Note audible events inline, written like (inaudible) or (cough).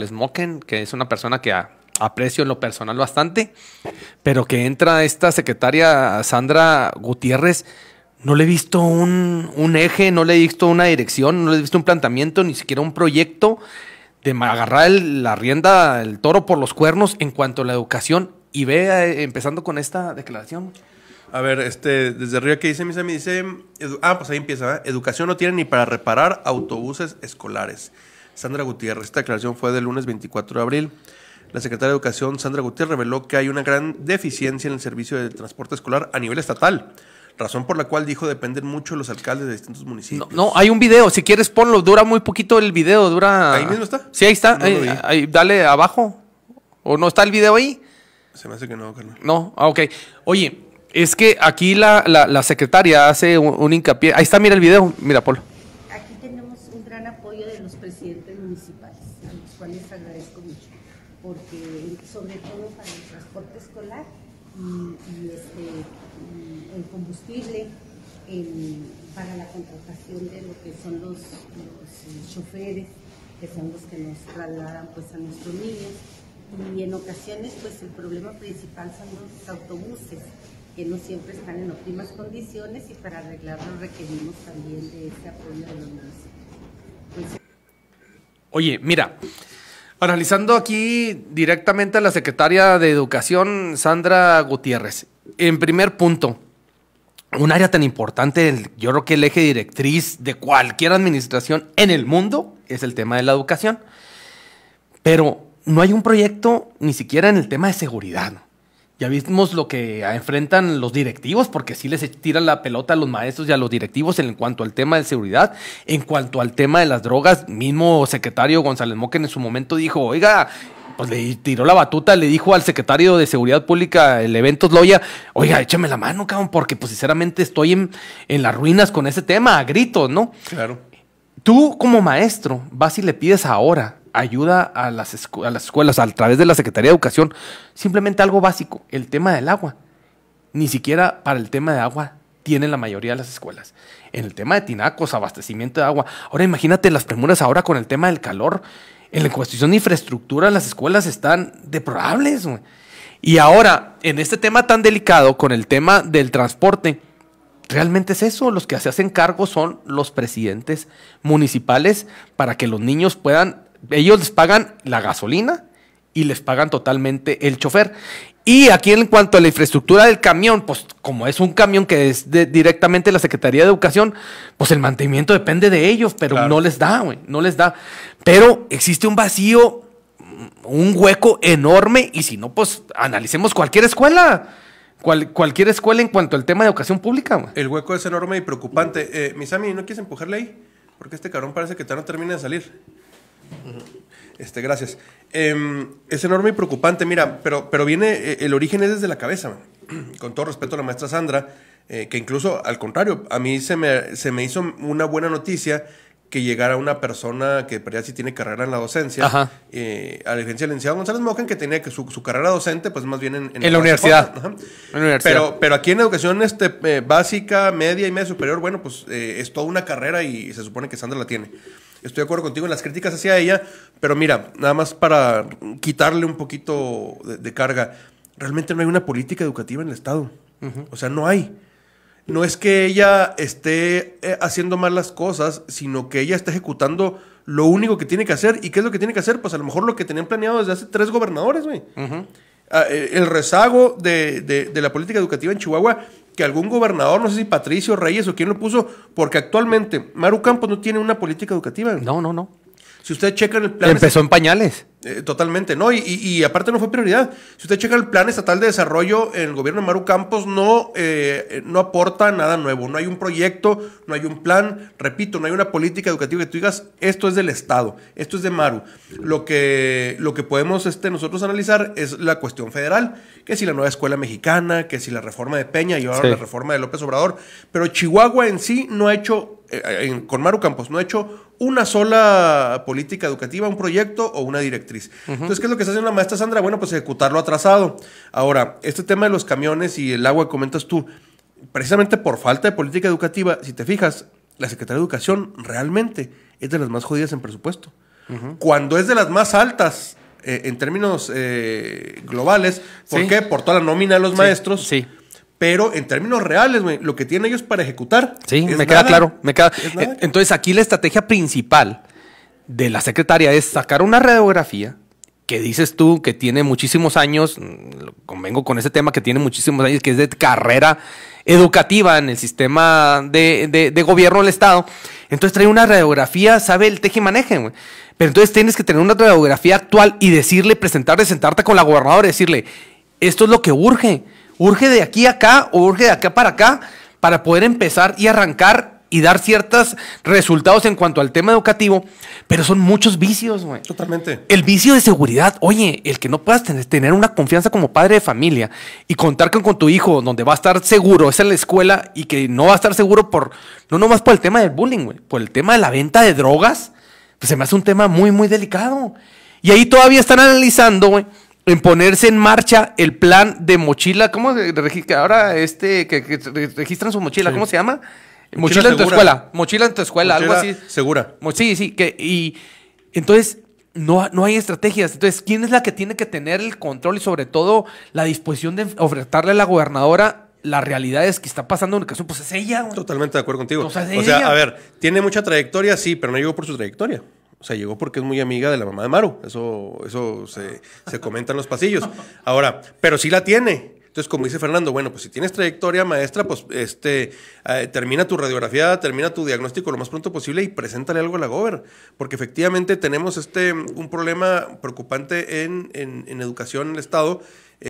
Smoken, que es una persona que aprecio en lo personal bastante, pero que entra esta secretaria Sandra Gutiérrez, no le he visto un, eje, no le he visto una dirección, no le he visto un planteamiento, ni siquiera un proyecto de agarrar la rienda, el toro por los cuernos en cuanto a la educación. Y ve, eh, empezando con esta declaración. A ver, este, desde arriba que dice Misa, me dice, ah, pues ahí empieza, educación no tiene ni para reparar autobuses escolares. Sandra Gutiérrez. Esta declaración fue del lunes 24 de abril. La secretaria de Educación, Sandra Gutiérrez, reveló que hay una gran deficiencia en el servicio de transporte escolar a nivel estatal. Razón por la cual dijo dependen mucho los alcaldes de distintos municipios. No, hay un video, si quieres ponlo, dura muy poquito el video, dura... Ahí mismo está. Sí, ahí está, eh, ahí, dale abajo. ¿O no está el video ahí? Se me hace que no, Carlos. No, ah, ok. Oye, es que aquí la, secretaria hace un, hincapié. Ahí está, mira el video, mira, Polo. sobre todo para el transporte escolar y, este, el combustible para la contratación de lo que son los, eh, choferes, que son los que nos trasladan pues, a nuestros niños. Y en ocasiones pues el problema principal son los autobuses, que no siempre están en óptimas condiciones y para arreglarlo requerimos también de ese apoyo de los niños. Oye, mira, Analizando aquí directamente a la secretaria de Educación, Sandra Gutiérrez. En primer punto, un área tan importante, yo creo que el eje directriz de cualquier administración en el mundo es el tema de la educación. Pero no hay un proyecto ni siquiera en el tema de seguridad. Ya vimos lo que enfrentan los directivos, porque sí les tiran la pelota a los maestros y a los directivos en cuanto al tema de seguridad, en cuanto al tema de las drogas. Mismo secretario González Moquen en su momento dijo, oiga, pues le tiró la batuta, le dijo al secretario de Seguridad Pública, el evento, Loya, oiga, échame la mano, cabrón, porque pues sinceramente estoy en, en las ruinas con ese tema, a gritos, ¿no? Claro. Tú como maestro vas y le pides ahora ayuda a las, las escuelas a través de la Secretaría de Educación, simplemente algo básico, el tema del agua. Ni siquiera para el tema de agua tienen la mayoría de las escuelas. En el tema de tinacos, abastecimiento de agua. Ahora imagínate las premuras ahora con el tema del calor. En la construcción de infraestructura, las escuelas están deplorables. Y ahora, en este tema tan delicado, con el tema del transporte, realmente es eso. Los que se hacen cargo son los presidentes municipales para que los niños puedan ellos les pagan la gasolina y les pagan totalmente el chofer. Y aquí en cuanto a la infraestructura del camión, pues como es un camión que es directamente la Secretaría de Educación, pues el mantenimiento depende de ellos, pero no les da, güey, no les da. Pero existe un vacío, mm, un hueco enorme y si no, pues analicemos cualquier escuela. cualquier escuela en cuanto al tema de educación pública. Güey. El hueco es enorme y preocupante. Eh, Misami, ¿no quieres empujarle ahí? Porque este cabrón parece que ya no termina de salir. Este, gracias. Em, es enorme y preocupante, mira, pero, pero viene, e, el origen es desde la cabeza, (clears throat) con todo respeto a la maestra Sandra, eh, que incluso al contrario, a mí se me, se me hizo una buena noticia que llegara una persona que perdió si tiene carrera en la docencia, eh, a la diferencia licenciado González Mojan, que tenía que su, carrera docente, pues más bien en, la, universidad. Pero, pero aquí en educación este, eh, básica, media y media superior, bueno, pues es toda una carrera y se supone que Sandra la tiene. Estoy de acuerdo contigo en las críticas hacia ella, pero mira, nada más para quitarle un poquito de, carga, realmente no hay una política educativa en el Estado. O sea, no hay. No es que ella esté eh, haciendo mal las cosas, sino que ella está ejecutando lo único que tiene que hacer. ¿Y qué es lo que tiene que hacer? Pues a lo mejor lo que tenían planeado desde hace tres gobernadores, güey. Ah, eh, el rezago de la política educativa en Chihuahua que algún gobernador, no sé si Patricio Reyes o quién lo puso, porque actualmente Maru Campos no tiene una política educativa. No, no, no. Si usted checa el plan. Empezó en pañales. Eh, totalmente, ¿no? Y, aparte no fue prioridad. Si usted checa el plan estatal de desarrollo, en el gobierno de Maru Campos no, eh, no aporta nada nuevo. No hay un proyecto, no hay un plan, repito, no hay una política educativa que tú digas, esto es del Estado, esto es de Maru. Lo que, lo que podemos este, nosotros analizar es la cuestión federal, que si la nueva escuela mexicana, que si la reforma de Peña y ahora la reforma de López Obrador, pero Chihuahua en sí no ha hecho eh, con Maru Campos, no ha hecho una sola política educativa, un proyecto o una directriz. Entonces, ¿qué es lo que está haciendo la maestra Sandra? Bueno, pues ejecutarlo atrasado. Ahora, este tema de los camiones y el agua que comentas tú, precisamente por falta de política educativa, si te fijas, la Secretaría de Educación realmente es de las más jodidas en presupuesto. Cuando es de las más altas eh, en términos eh, globales, ¿por qué? Por toda la nómina de los maestros. Sí pero en términos reales, lo que tienen ellos para ejecutar. Sí, me queda claro. Eh, entonces, aquí la estrategia principal de la secretaria es sacar una radiografía que dices tú que tiene muchísimos años, mm, convengo con ese tema que tiene muchísimos años, que es de carrera educativa en el sistema de, gobierno del Estado. Entonces trae una radiografía, sabe el teje maneje, Pero entonces tienes que tener una radiografía actual y decirle, presentarle, sentarte con la gobernadora y decirle, esto es lo que urge urge de aquí a acá o urge de acá para acá para poder empezar y arrancar y dar ciertos resultados en cuanto al tema educativo, pero son muchos vicios, güey. Totalmente. El vicio de seguridad, oye, el que no puedas tener una confianza como padre de familia y contar con, tu hijo donde va a estar seguro, es en la escuela y que no va a estar seguro por, no nomás por el tema del bullying, güey, por el tema de la venta de drogas, pues se me hace un tema muy, muy delicado. Y ahí todavía están analizando, güey, en ponerse en marcha el plan de mochila. ¿Cómo registra ahora este que, registran su mochila? ¿Cómo se llama? Mochila, en tu escuela. Mochila en tu escuela, algo así. Segura. Sí, sí. Que, y entonces no, no hay estrategias. Entonces, ¿quién es la que tiene que tener el control y sobre todo la disposición de ofertarle a la gobernadora las realidades que está pasando en el caso? Pues es ella. Totalmente de acuerdo contigo. o sea, a ver, tiene mucha trayectoria, sí, pero no llegó por su trayectoria. O sea, llegó porque es muy amiga de la mamá de Maru. Eso, eso se, comenta en los pasillos. Ahora, pero sí la tiene. Entonces, como dice Fernando, bueno, pues si tienes trayectoria maestra, pues este, eh, termina tu radiografía, termina tu diagnóstico lo más pronto posible y preséntale algo a la gober, porque efectivamente tenemos este, mm, un problema preocupante en, en, en educación en el Estado,